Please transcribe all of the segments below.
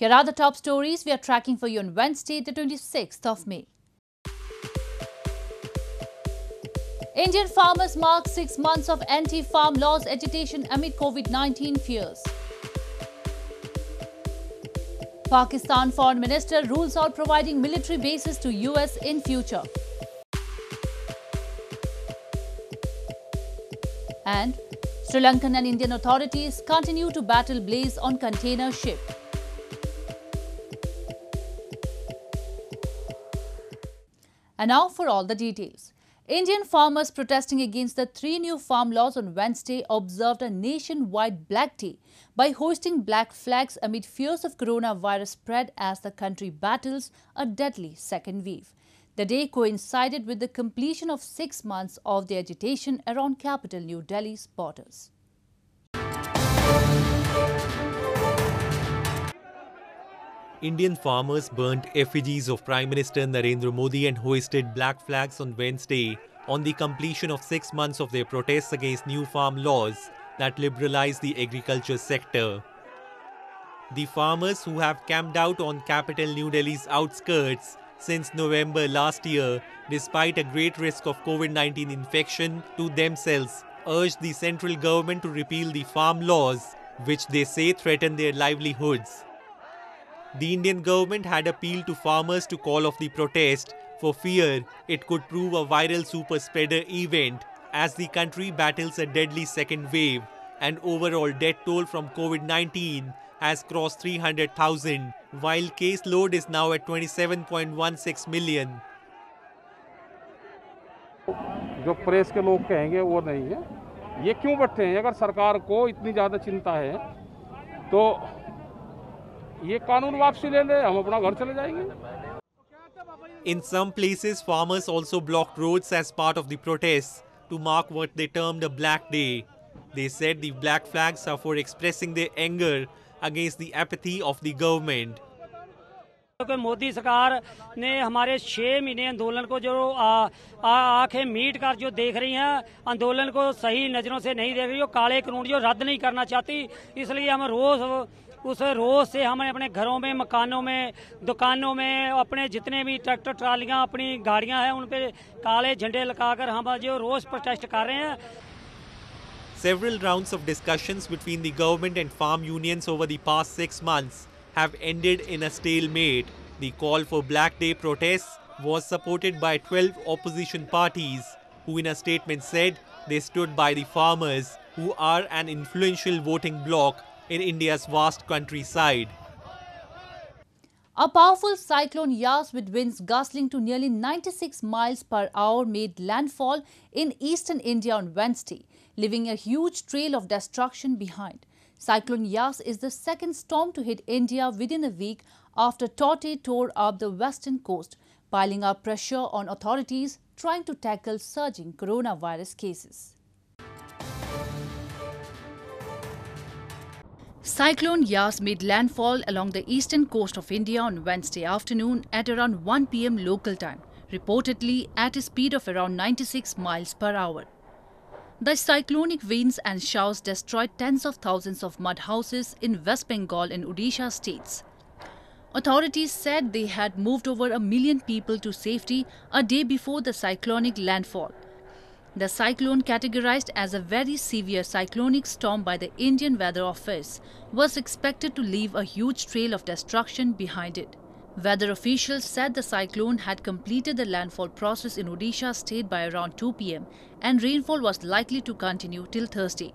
Here are the top stories we are tracking for you on Wednesday, the 26th of May. Indian farmers mark six months of anti-farm laws agitation amid COVID-19 fears. Pakistan Foreign Minister rules out providing military bases to US in future. And Sri Lankan and Indian authorities continue to battle blaze on container ship. And now for all the details. Indian farmers protesting against the three new farm laws on Wednesday observed a nationwide Black Day by hoisting black flags amid fears of coronavirus spread as the country battles a deadly second wave. The day coincided with the completion of six months of the agitation around capital New Delhi's borders. Indian farmers burnt effigies of Prime Minister Narendra Modi and hoisted black flags on Wednesday on the completion of six months of their protests against new farm laws that liberalize the agriculture sector. The farmers who have camped out on capital New Delhi's outskirts since November last year, despite a great risk of COVID 19 infection to themselves, urged the central government to repeal the farm laws, which they say threaten their livelihoods. The Indian government had appealed to farmers to call off the protest for fear it could prove a viral super spreader event as the country battles a deadly second wave and overall death toll from COVID-19 has crossed 300,000 while case load is now at 27.16 million. जो press के लोग कहेंगे वो नहीं है ये क्यों बैठे हैं अगर सरकार को इतनी ज़्यादा चिंता है तो ये कानून वापसी ले ले हम अपना घर चले जाएंगे in some places farmers also blocked roads as part of the protest to mark what they termed a black day they said the black flags are for expressing their anger against the apathy of the government Modi सरकार ने हमारे छह महीने आंदोलन को जो आंखें meet कर जो देख रही हैं आंदोलन को सही नजरों से नहीं देख रही और काले कानून जो रद्द नहीं करना चाहती इसलिए हम रोज उस रोज से हमने अपने घरों में मकानों में दुकानों में अपने जितने भी ट्रैक्टर ट्रालियाँ अपनी गाड़ियाँ हैं उन पर काले झंडे लगाकर हम जो रोज प्रोटेस्ट कर रहे हैं Several rounds of discussions between the government and farm unions over the past 6 months have ended in a stalemate. The call for Black Day protests was supported by 12 opposition parties, who in a statement said they stood by the farmers, who are an influential voting bloc in India's vast countryside. A powerful cyclone Yas with winds gusting to nearly 96 miles per hour made landfall in eastern India on Wednesday, leaving a huge trail of destruction behind. Cyclone Yas is the second storm to hit India within a week after Tote tore up the western coast, piling up pressure on authorities trying to tackle surging coronavirus cases. Cyclone Yas made landfall along the eastern coast of India on Wednesday afternoon at around 1 pm local time, reportedly at a speed of around 96 miles per hour. The cyclonic winds and showers destroyed tens of thousands of mud houses in West Bengal and Odisha states. Authorities said they had moved over a million people to safety a day before the cyclonic landfall. The cyclone categorized as a very severe cyclonic storm by the Indian Weather Office was expected to leave a huge trail of destruction behind it. Weather officials said the cyclone had completed the landfall process in Odisha state by around 2 pm and rainfall was likely to continue till Thursday.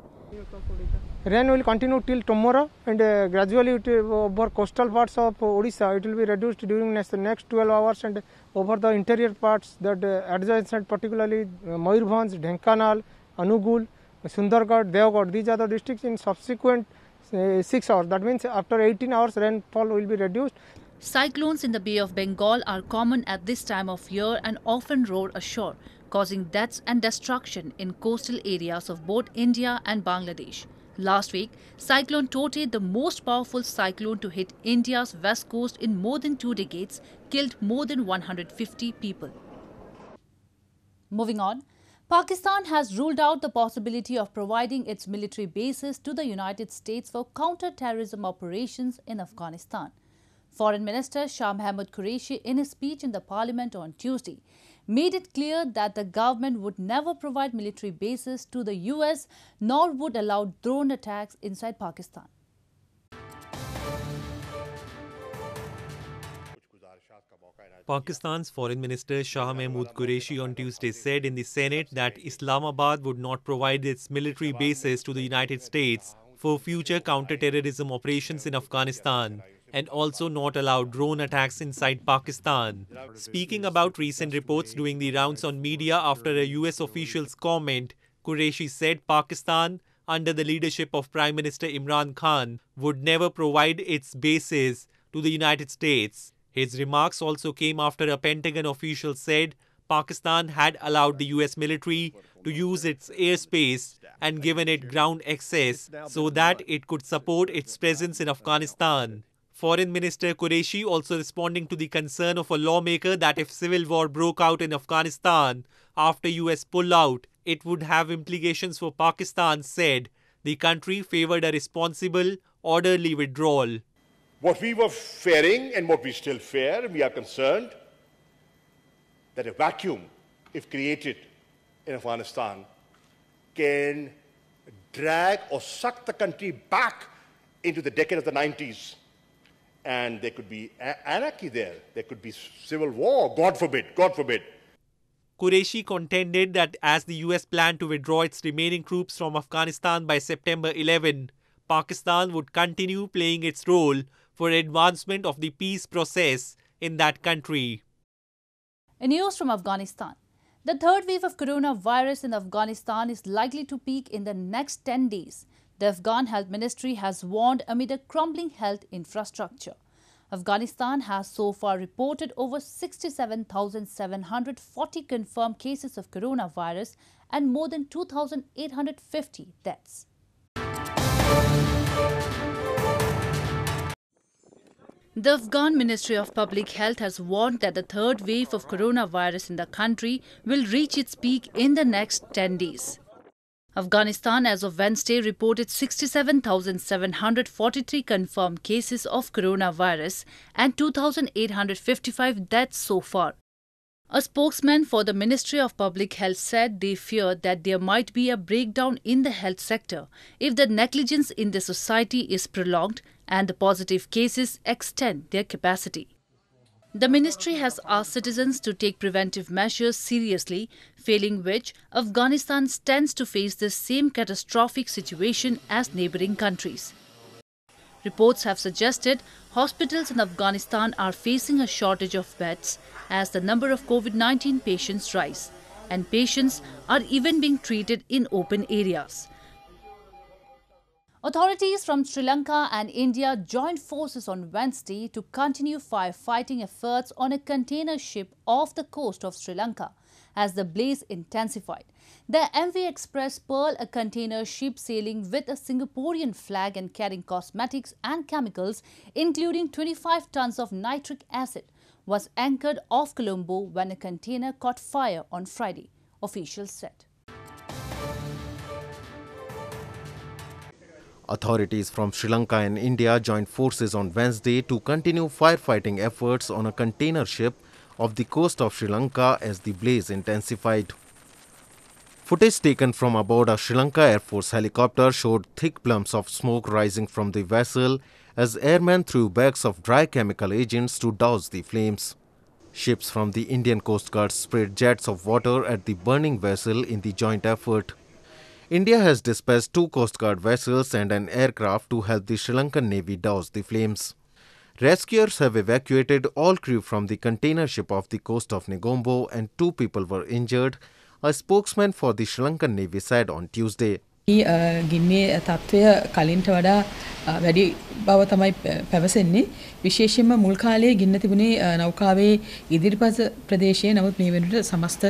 Rain will continue till tomorrow and uh, gradually it, uh, over coastal parts of Odisha it will be reduced during next, next 12 hours and over the interior parts that uh, adjacent particularly uh, Moirvanj, Dhenkanal, Anugul, Sundargarh, Deogarh these are the districts in subsequent uh, 6 hours that means after 18 hours rainfall will be reduced. Cyclones in the Bay of Bengal are common at this time of year and often roar ashore causing deaths and destruction in coastal areas of both India and Bangladesh. Last week, Cyclone Tote, the most powerful cyclone to hit India's west coast in more than two decades, killed more than 150 people. Moving on, Pakistan has ruled out the possibility of providing its military bases to the United States for counter-terrorism operations in Afghanistan. Foreign Minister Shah Mahmood Qureshi, in a speech in the parliament on Tuesday, made it clear that the government would never provide military bases to the US nor would allow drone attacks inside Pakistan. Pakistan's Foreign Minister Shah Mahmood Qureshi on Tuesday said in the Senate that Islamabad would not provide its military bases to the United States for future counter-terrorism operations in Afghanistan and also not allow drone attacks inside Pakistan. Speaking about recent reports doing the rounds on media after a US official's comment, Qureshi said Pakistan, under the leadership of Prime Minister Imran Khan, would never provide its bases to the United States. His remarks also came after a Pentagon official said Pakistan had allowed the US military to use its airspace and given it ground access so that it could support its presence in Afghanistan. Foreign Minister Qureshi also responding to the concern of a lawmaker that if civil war broke out in Afghanistan after US pullout, it would have implications for Pakistan said the country favored a responsible, orderly withdrawal. What we were fearing and what we still fear, we are concerned that a vacuum, if created in Afghanistan, can drag or suck the country back into the decade of the 90s and there could be anarchy there. There could be civil war, God forbid, God forbid. Qureshi contended that as the US planned to withdraw its remaining troops from Afghanistan by September 11, Pakistan would continue playing its role for advancement of the peace process in that country. In news from Afghanistan, the third wave of coronavirus in Afghanistan is likely to peak in the next 10 days. The Afghan Health Ministry has warned amid a crumbling health infrastructure. Afghanistan has so far reported over 67,740 confirmed cases of coronavirus and more than 2,850 deaths. The Afghan Ministry of Public Health has warned that the third wave of coronavirus in the country will reach its peak in the next 10 days. Afghanistan as of Wednesday reported 67,743 confirmed cases of coronavirus and 2,855 deaths so far. A spokesman for the Ministry of Public Health said they fear that there might be a breakdown in the health sector if the negligence in the society is prolonged and the positive cases extend their capacity. The ministry has asked citizens to take preventive measures seriously, failing which Afghanistan stands to face the same catastrophic situation as neighboring countries. Reports have suggested hospitals in Afghanistan are facing a shortage of beds as the number of COVID-19 patients rise and patients are even being treated in open areas. Authorities from Sri Lanka and India joined forces on Wednesday to continue firefighting efforts on a container ship off the coast of Sri Lanka as the blaze intensified. The MV Express Pearl, a container ship sailing with a Singaporean flag and carrying cosmetics and chemicals, including 25 tons of nitric acid, was anchored off Colombo when a container caught fire on Friday, officials said. Authorities from Sri Lanka and India joined forces on Wednesday to continue firefighting efforts on a container ship off the coast of Sri Lanka as the blaze intensified. Footage taken from aboard a Sri Lanka Air Force helicopter showed thick plumes of smoke rising from the vessel as airmen threw bags of dry chemical agents to douse the flames. Ships from the Indian Coast Guard sprayed jets of water at the burning vessel in the joint effort. India has dispatched two Coast Guard vessels and an aircraft to help the Sri Lankan Navy douse the flames. Rescuers have evacuated all crew from the container ship off the coast of Negombo and two people were injured, a spokesman for the Sri Lankan Navy said on Tuesday. ගින්නේ තත්ත්වය කලින්ට වඩා වැඩි බව තමයි පැවසෙන්නේ විශේෂයෙන්ම මුල් කාලයේ ගින්න තිබුණේ uh, නෞකාවේ ඉදිරිපස ප්‍රදේශයේ නමුත් මේ වෙනකොට සමස්ත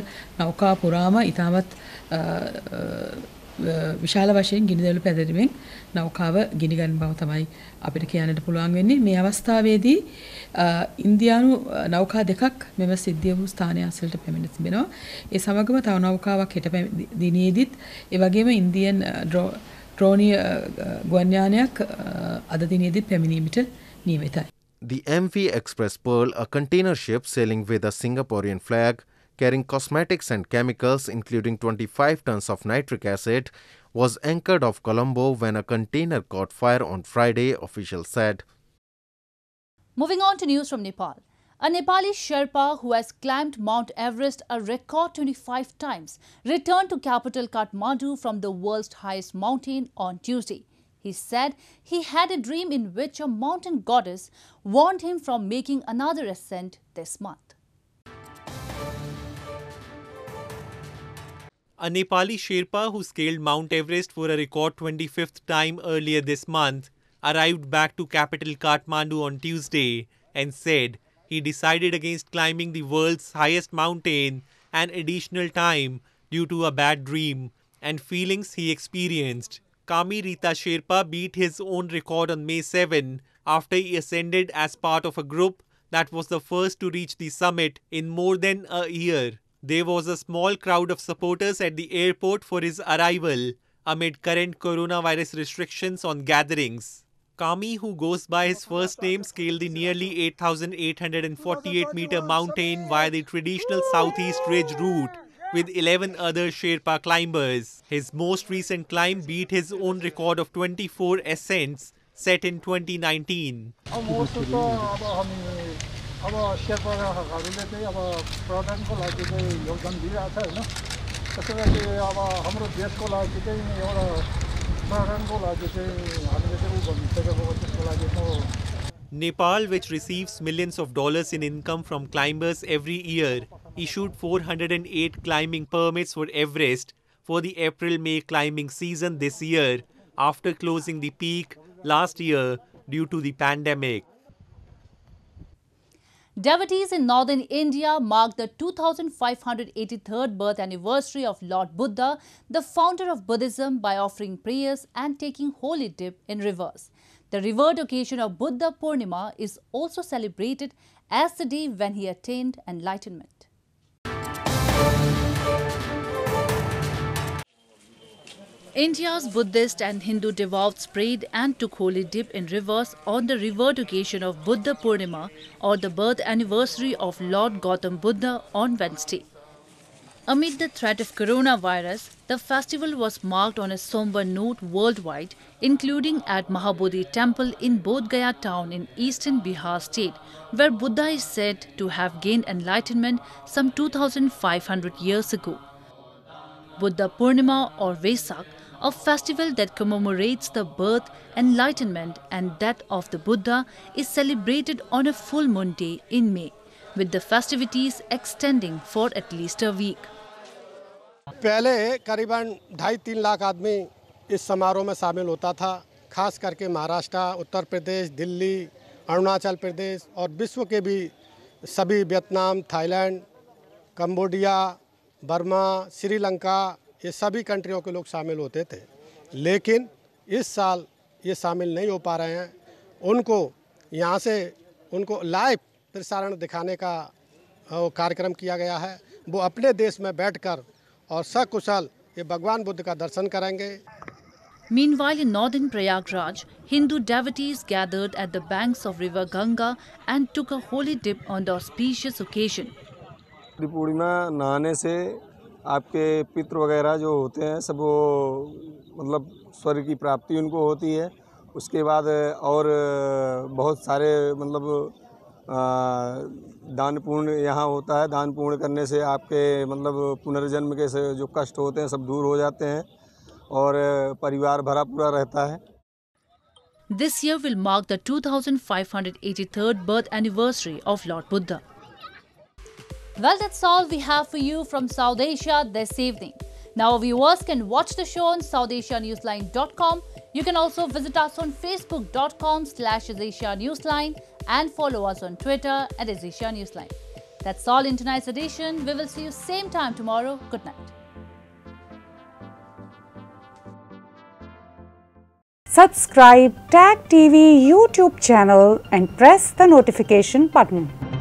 නෞකා පුරාම ඉතාමත් uh, විශාල වශයෙන් ගිනිදැවලු පැදරීමෙන් නෞකාව ගිනිගන් බව තමයි අපිට කියන්නට පුළුවන් වෙන්නේ මේ අවස්ථාවේදී ඉන්දියානු නෞකා දෙකක් මෙම සිද්ධිය වූ ස්ථානය අසලට පැමිණ තිබෙනවා ඒ සමගම තව නෞකාවක් හෙට දිනේදීත් ඒ වගේම ඉන්දියන් ඩ්‍රෝනිය ගුවන්යානයක් අද දිනේදීත් පැමිණීමට නියමිතයි The MV Express Pearl, a container ship sailing with a Singaporean flag, carrying cosmetics and chemicals, including 25 tons of nitric acid, was anchored off Colombo when a container caught fire on Friday, officials said. Moving on to news from Nepal. A Nepali Sherpa who has climbed Mount Everest a record 25 times returned to capital Kathmandu from the world's highest mountain on Tuesday. He said he had a dream in which a mountain goddess warned him from making another ascent this month. a Nepali Sherpa who scaled Mount Everest for a record 25th time earlier this month, arrived back to capital Kathmandu on Tuesday and said he decided against climbing the world's highest mountain an additional time due to a bad dream and feelings he experienced. Kami Rita Sherpa beat his own record on May 7 after he ascended as part of a group that was the first to reach the summit in more than a year there was a small crowd of supporters at the airport for his arrival amid current coronavirus restrictions on gatherings. Kami, who goes by his first name, scaled the nearly 8,848 meter mountain via the traditional southeast ridge route with 11 other Sherpa climbers. His most recent climb beat his own record of 24 ascents set in 2019. अब अब योगदान अब Nepal, which receives millions of dollars in income from climbers every year, issued 408 climbing permits for Everest for the April-May climbing season this year, after closing the peak last year due to the pandemic. Devotees in northern India mark the 2583rd birth anniversary of Lord Buddha, the founder of Buddhism, by offering prayers and taking holy dip in rivers. The revered occasion of Buddha Purnima is also celebrated as the day when he attained enlightenment. India's Buddhist and Hindu devotees prayed and took holy dip in rivers on the revered occasion of Buddha Purnima or the birth anniversary of Lord Gautam Buddha on Wednesday. Amid the threat of coronavirus, the festival was marked on a somber note worldwide, including at Mahabodhi Temple in Bodh Gaya town in eastern Bihar state, where Buddha is said to have gained enlightenment some 2500 years ago. Buddha Purnima or Vesak a festival that commemorates the birth, enlightenment and death of the Buddha is celebrated on a full moon day in May, with the festivities extending for at least a week. पहले करीबन ढाई तीन लाख आदमी इस समारोह में शामिल होता था खास करके महाराष्ट्र उत्तर प्रदेश दिल्ली अरुणाचल प्रदेश और विश्व के भी सभी Vietnam Thailand Cambodia Burma Sri Lanka ये सभी कंट्रियों के लोग शामिल होते थे लेकिन इस साल ये शामिल नहीं हो पा रहे हैं उनको यहाँ से उनको लाइव प्रसारण दिखाने का कार्यक्रम किया गया है वो अपने देश में बैठकर और सकुशल ये भगवान बुद्ध का दर्शन करेंगे Meanwhile, in northern Prayagraj, Hindu devotees gathered at the banks of river Ganga and took a holy dip on the auspicious occasion. Tripuri में नहाने से आपके पित्र वगैरह जो होते हैं सब वो मतलब स्वर्ग की प्राप्ति उनको होती है उसके बाद और बहुत सारे मतलब दान पूर्ण यहाँ होता है दान पूर्ण करने से आपके मतलब पुनर्जन्म के से जो कष्ट होते हैं सब दूर हो जाते हैं और परिवार भरा पूरा रहता है This year will mark the 2583rd birth anniversary of Lord Buddha. Well, that's all we have for you from South Asia this evening. Now, viewers can watch the show on SouthAsiaNewsline.com. You can also visit us on Facebook.com slash Newsline and follow us on Twitter at Asia Newsline. That's all in tonight's edition. We will see you same time tomorrow. Good night. Subscribe Tag TV YouTube channel and press the notification button.